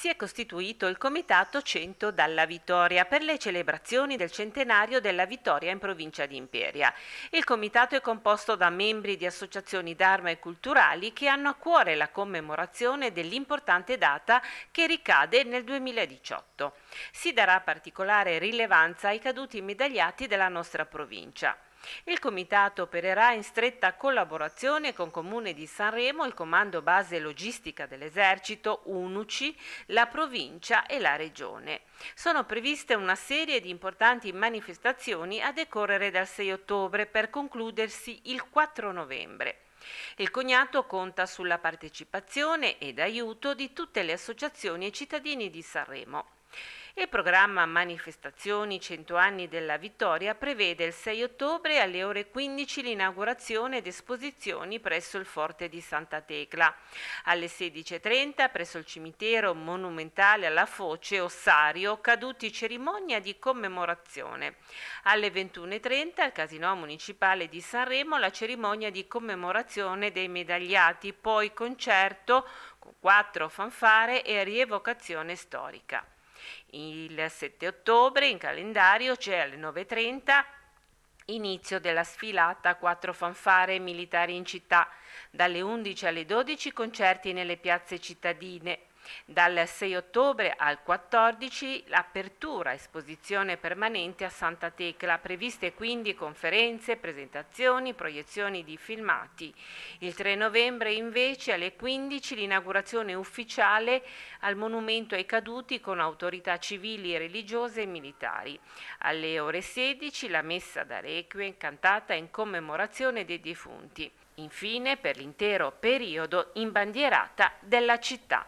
si è costituito il Comitato 100 dalla Vittoria per le celebrazioni del centenario della Vittoria in provincia di Imperia. Il Comitato è composto da membri di associazioni d'arma e culturali che hanno a cuore la commemorazione dell'importante data che ricade nel 2018. Si darà particolare rilevanza ai caduti medagliati della nostra provincia. Il comitato opererà in stretta collaborazione con Comune di Sanremo, il Comando Base Logistica dell'Esercito, UNUCI, la provincia e la regione. Sono previste una serie di importanti manifestazioni a decorrere dal 6 ottobre per concludersi il 4 novembre. Il cognato conta sulla partecipazione ed aiuto di tutte le associazioni e cittadini di Sanremo. Il programma manifestazioni 100 anni della vittoria prevede il 6 ottobre alle ore 15 l'inaugurazione ed esposizioni presso il forte di Santa Tecla. Alle 16.30 presso il cimitero monumentale alla Foce Ossario caduti cerimonia di commemorazione. Alle 21.30 al Casino Municipale di Sanremo la cerimonia di commemorazione dei medagliati, poi concerto con quattro fanfare e rievocazione storica. Il 7 ottobre in calendario c'è alle 9.30 inizio della sfilata quattro fanfare militari in città, dalle 11 alle 12 concerti nelle piazze cittadine, dal 6 ottobre al 14 l'apertura esposizione permanente a Santa Tecla, previste quindi conferenze, presentazioni, proiezioni di filmati. Il 3 novembre invece alle 15 l'inaugurazione ufficiale al Monumento ai Caduti con autorità civili, religiose e militari. Alle ore 16 la messa da requie cantata in commemorazione dei defunti. Infine, per l'intero periodo, in bandierata della città.